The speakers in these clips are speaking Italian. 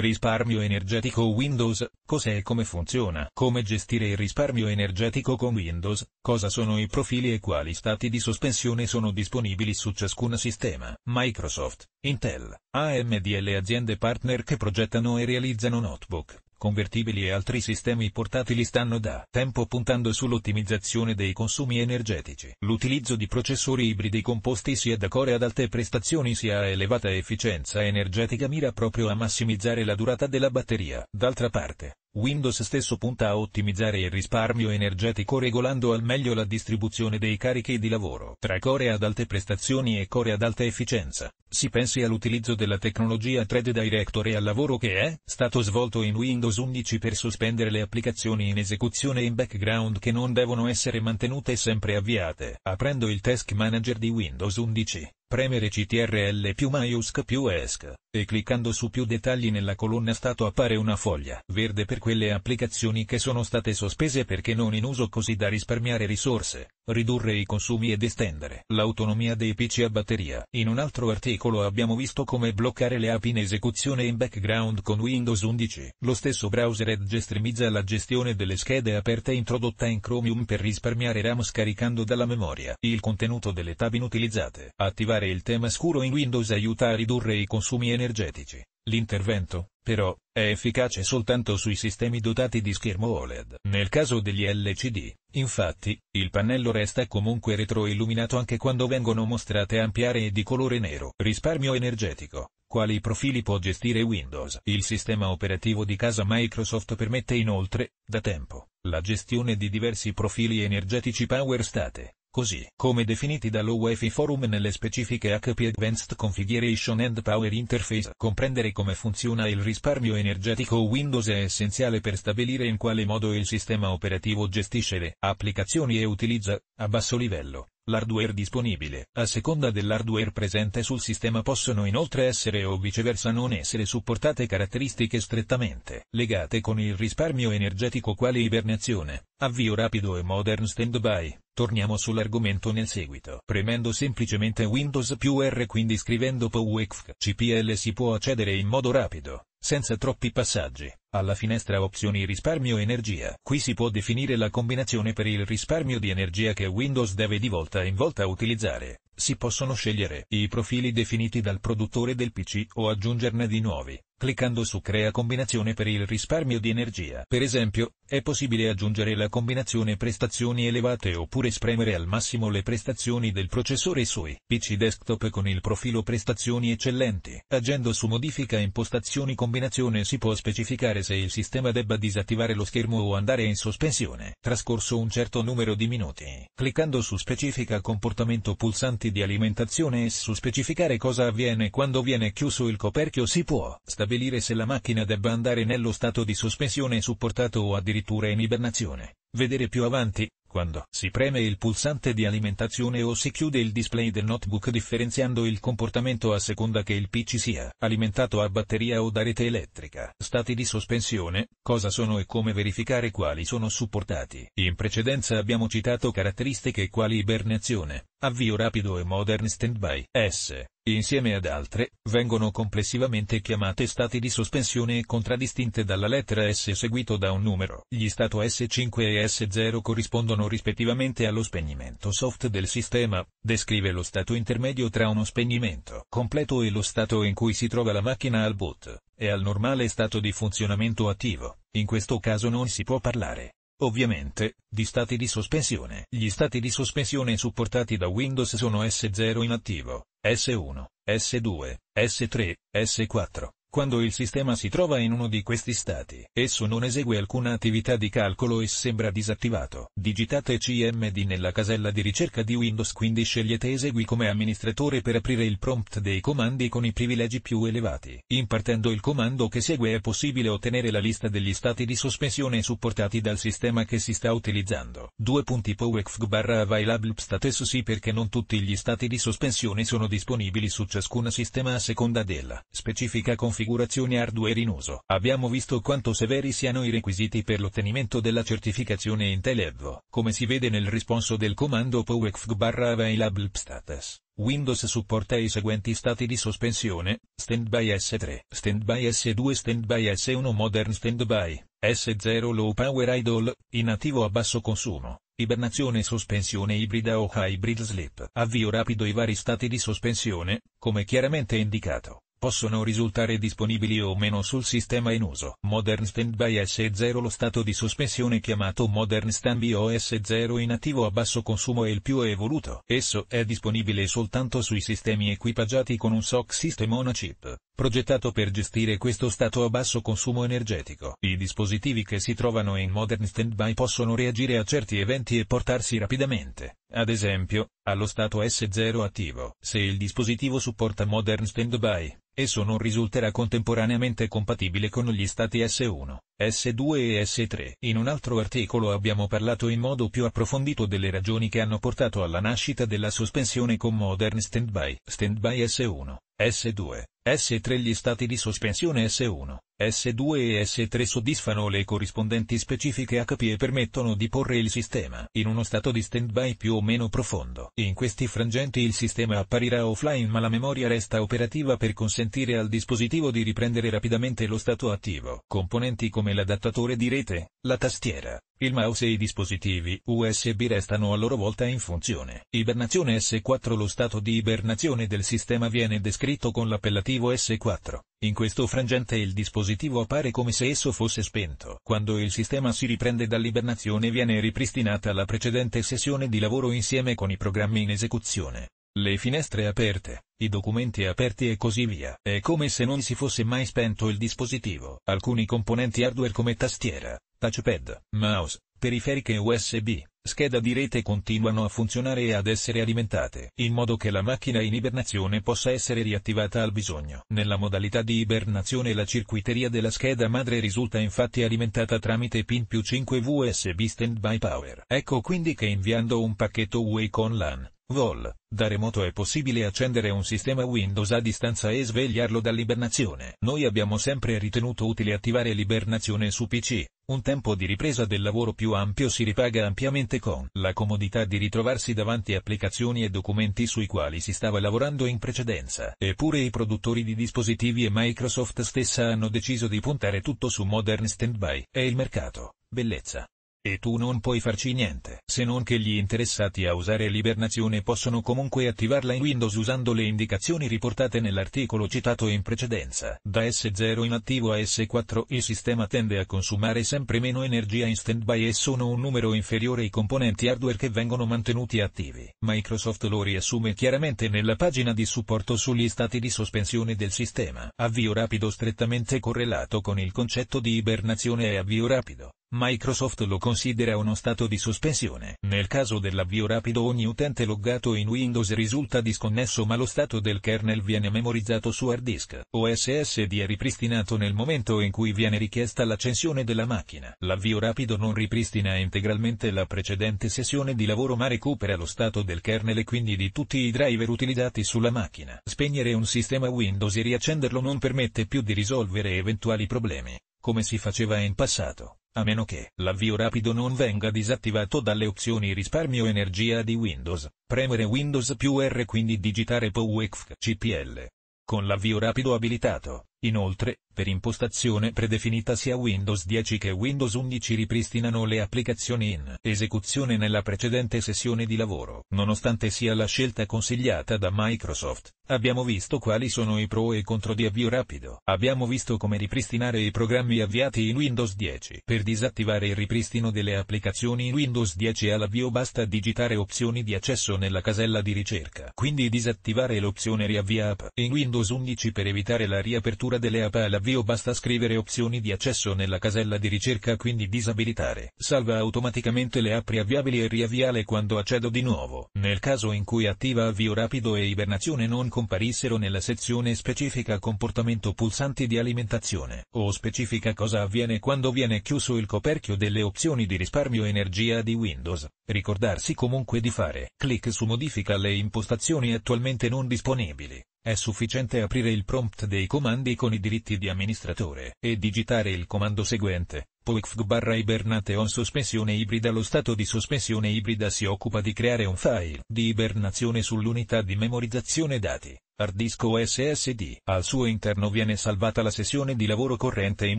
Risparmio energetico Windows, cos'è e come funziona? Come gestire il risparmio energetico con Windows? Cosa sono i profili e quali stati di sospensione sono disponibili su ciascun sistema? Microsoft, Intel, AMD e le aziende partner che progettano e realizzano notebook, convertibili e altri sistemi portatili stanno da tempo puntando sull'ottimizzazione dei consumi energetici. L'utilizzo di processori ibridi composti sia da core ad alte prestazioni sia a elevata efficienza energetica mira proprio a massimizzare la durata della batteria. D'altra parte, Windows stesso punta a ottimizzare il risparmio energetico regolando al meglio la distribuzione dei carichi di lavoro tra core ad alte prestazioni e core ad alta efficienza. Si pensi all'utilizzo della tecnologia Thread Director e al lavoro che è stato svolto in Windows 11 per sospendere le applicazioni in esecuzione in background che non devono essere mantenute sempre avviate, aprendo il Task Manager di Windows 11. Premere CTRL più maiusc più ESC, e cliccando su più dettagli nella colonna stato appare una foglia verde per quelle applicazioni che sono state sospese perché non in uso così da risparmiare risorse ridurre i consumi ed estendere l'autonomia dei PC a batteria. In un altro articolo abbiamo visto come bloccare le app in esecuzione in background con Windows 11. Lo stesso browser Edge estremizza la gestione delle schede aperte introdotta in Chromium per risparmiare RAM scaricando dalla memoria il contenuto delle tab inutilizzate. Attivare il tema scuro in Windows aiuta a ridurre i consumi energetici. L'intervento, però, è efficace soltanto sui sistemi dotati di schermo OLED. Nel caso degli LCD, infatti, il pannello resta comunque retroilluminato anche quando vengono mostrate ampie aree di colore nero. Risparmio energetico. Quali profili può gestire Windows? Il sistema operativo di casa Microsoft permette inoltre, da tempo, la gestione di diversi profili energetici PowerState così come definiti dall'UEFI Forum nelle specifiche HP Advanced Configuration and Power Interface. Comprendere come funziona il risparmio energetico Windows è essenziale per stabilire in quale modo il sistema operativo gestisce le applicazioni e utilizza, a basso livello, L'hardware disponibile, a seconda dell'hardware presente sul sistema possono inoltre essere o viceversa non essere supportate caratteristiche strettamente legate con il risparmio energetico quale ibernazione, avvio rapido e modern standby. Torniamo sull'argomento nel seguito. Premendo semplicemente Windows più R quindi scrivendo POWECF CPL si può accedere in modo rapido, senza troppi passaggi. Alla finestra opzioni risparmio energia. Qui si può definire la combinazione per il risparmio di energia che Windows deve di volta in volta utilizzare. Si possono scegliere i profili definiti dal produttore del PC o aggiungerne di nuovi. Cliccando su Crea combinazione per il risparmio di energia. Per esempio, è possibile aggiungere la combinazione prestazioni elevate oppure spremere al massimo le prestazioni del processore sui PC desktop con il profilo prestazioni eccellenti. Agendo su modifica impostazioni combinazione si può specificare se il sistema debba disattivare lo schermo o andare in sospensione, trascorso un certo numero di minuti. Cliccando su specifica comportamento pulsanti di alimentazione e su specificare cosa avviene quando viene chiuso il coperchio si può stabilire stabilire se la macchina debba andare nello stato di sospensione supportato o addirittura in ibernazione. Vedere più avanti, quando si preme il pulsante di alimentazione o si chiude il display del notebook differenziando il comportamento a seconda che il PC sia alimentato a batteria o da rete elettrica. Stati di sospensione, cosa sono e come verificare quali sono supportati. In precedenza abbiamo citato caratteristiche quali ibernazione, avvio rapido e modern standby. S. Insieme ad altre, vengono complessivamente chiamate stati di sospensione e contraddistinte dalla lettera S seguito da un numero. Gli stato S5 e S0 corrispondono rispettivamente allo spegnimento soft del sistema, descrive lo stato intermedio tra uno spegnimento completo e lo stato in cui si trova la macchina al boot, e al normale stato di funzionamento attivo. In questo caso non si può parlare Ovviamente, di stati di sospensione. Gli stati di sospensione supportati da Windows sono S0 inattivo, S1, S2, S3, S4, quando il sistema si trova in uno di questi stati, esso non esegue alcuna attività di calcolo e sembra disattivato. Digitate CMD nella casella di ricerca di Windows quindi scegliete Esegui come amministratore per aprire il prompt dei comandi con i privilegi più elevati. Impartendo il comando che segue è possibile ottenere la lista degli stati di sospensione supportati dal sistema che si sta utilizzando. 2. PowerFG barra available status sì perché non tutti gli stati di sospensione sono disponibili su ciascun sistema a seconda della specifica configurazione configurazione hardware in uso. Abbiamo visto quanto severi siano i requisiti per l'ottenimento della certificazione Intel Evo, come si vede nel risponso del comando POWECFG barra available status. Windows supporta i seguenti stati di sospensione, standby S3, standby S2, standby S1 modern standby, S0 low power idle, inattivo a basso consumo, ibernazione sospensione ibrida o hybrid sleep. Avvio rapido i vari stati di sospensione, come chiaramente indicato possono risultare disponibili o meno sul sistema in uso. Modern Standby S0 Lo stato di sospensione chiamato Modern Standby OS 0 inattivo a basso consumo è il più evoluto. Esso è disponibile soltanto sui sistemi equipaggiati con un SOC System on a chip progettato per gestire questo stato a basso consumo energetico. I dispositivi che si trovano in modern standby possono reagire a certi eventi e portarsi rapidamente, ad esempio, allo stato S0 attivo. Se il dispositivo supporta modern standby, esso non risulterà contemporaneamente compatibile con gli stati S1, S2 e S3. In un altro articolo abbiamo parlato in modo più approfondito delle ragioni che hanno portato alla nascita della sospensione con Modern Standby. Standby S1, S2, S3 gli stati di sospensione S1. S2 e S3 soddisfano le corrispondenti specifiche HP e permettono di porre il sistema in uno stato di standby più o meno profondo. In questi frangenti il sistema apparirà offline ma la memoria resta operativa per consentire al dispositivo di riprendere rapidamente lo stato attivo. Componenti come l'adattatore di rete, la tastiera, il mouse e i dispositivi USB restano a loro volta in funzione. Ibernazione S4 Lo stato di ibernazione del sistema viene descritto con l'appellativo S4. In questo frangente il dispositivo dispositivo appare come se esso fosse spento. Quando il sistema si riprende dall'ibernazione viene ripristinata la precedente sessione di lavoro insieme con i programmi in esecuzione. Le finestre aperte, i documenti aperti e così via. È come se non si fosse mai spento il dispositivo. Alcuni componenti hardware come tastiera, touchpad, mouse, periferiche USB, scheda di rete continuano a funzionare e ad essere alimentate, in modo che la macchina in ibernazione possa essere riattivata al bisogno. Nella modalità di ibernazione la circuiteria della scheda madre risulta infatti alimentata tramite pin più 5 USB standby power. Ecco quindi che inviando un pacchetto WAKE con LAN, Vol. Da remoto è possibile accendere un sistema Windows a distanza e svegliarlo dall'ibernazione. Noi abbiamo sempre ritenuto utile attivare l'ibernazione su PC. Un tempo di ripresa del lavoro più ampio si ripaga ampiamente con la comodità di ritrovarsi davanti applicazioni e documenti sui quali si stava lavorando in precedenza. Eppure i produttori di dispositivi e Microsoft stessa hanno deciso di puntare tutto su Modern Standby. È il mercato. Bellezza. E tu non puoi farci niente, se non che gli interessati a usare l'ibernazione possono comunque attivarla in Windows usando le indicazioni riportate nell'articolo citato in precedenza. Da S0 inattivo a S4 il sistema tende a consumare sempre meno energia in standby e sono un numero inferiore i componenti hardware che vengono mantenuti attivi. Microsoft lo riassume chiaramente nella pagina di supporto sugli stati di sospensione del sistema. Avvio rapido strettamente correlato con il concetto di ibernazione e avvio rapido. Microsoft lo considera uno stato di sospensione. Nel caso dell'avvio rapido ogni utente loggato in Windows risulta disconnesso ma lo stato del kernel viene memorizzato su hard disk OSSD è ripristinato nel momento in cui viene richiesta l'accensione della macchina. L'avvio rapido non ripristina integralmente la precedente sessione di lavoro ma recupera lo stato del kernel e quindi di tutti i driver utilizzati sulla macchina. Spegnere un sistema Windows e riaccenderlo non permette più di risolvere eventuali problemi, come si faceva in passato a meno che l'avvio rapido non venga disattivato dalle opzioni risparmio energia di Windows, premere Windows più R quindi digitare POWECF CPL. Con l'avvio rapido abilitato, Inoltre, per impostazione predefinita sia Windows 10 che Windows 11 ripristinano le applicazioni in esecuzione nella precedente sessione di lavoro. Nonostante sia la scelta consigliata da Microsoft, abbiamo visto quali sono i pro e contro di avvio rapido. Abbiamo visto come ripristinare i programmi avviati in Windows 10. Per disattivare il ripristino delle applicazioni in Windows 10 all'avvio basta digitare opzioni di accesso nella casella di ricerca. Quindi disattivare l'opzione riavvia app in Windows 11 per evitare la riapertura apertura delle APA all'avvio basta scrivere opzioni di accesso nella casella di ricerca quindi disabilitare. Salva automaticamente le app riavviabili e riavviale quando accedo di nuovo. Nel caso in cui attiva avvio rapido e ibernazione non comparissero nella sezione specifica comportamento pulsanti di alimentazione, o specifica cosa avviene quando viene chiuso il coperchio delle opzioni di risparmio energia di Windows. Ricordarsi comunque di fare clic su modifica le impostazioni attualmente non disponibili. È sufficiente aprire il prompt dei comandi con i diritti di amministratore e digitare il comando seguente, poixg barra ibernateon sospensione ibrida lo stato di sospensione ibrida si occupa di creare un file di ibernazione sull'unità di memorizzazione dati hard disk SSD. Al suo interno viene salvata la sessione di lavoro corrente in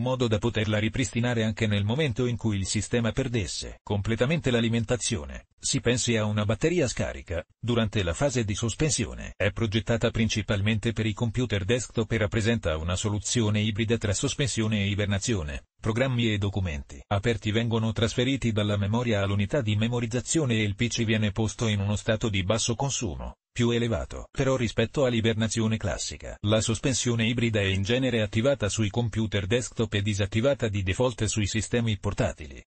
modo da poterla ripristinare anche nel momento in cui il sistema perdesse completamente l'alimentazione. Si pensi a una batteria scarica, durante la fase di sospensione. È progettata principalmente per i computer desktop e rappresenta una soluzione ibrida tra sospensione e ibernazione programmi e documenti aperti vengono trasferiti dalla memoria all'unità di memorizzazione e il PC viene posto in uno stato di basso consumo più elevato, però rispetto all'ibernazione classica. La sospensione ibrida è in genere attivata sui computer desktop e disattivata di default sui sistemi portatili.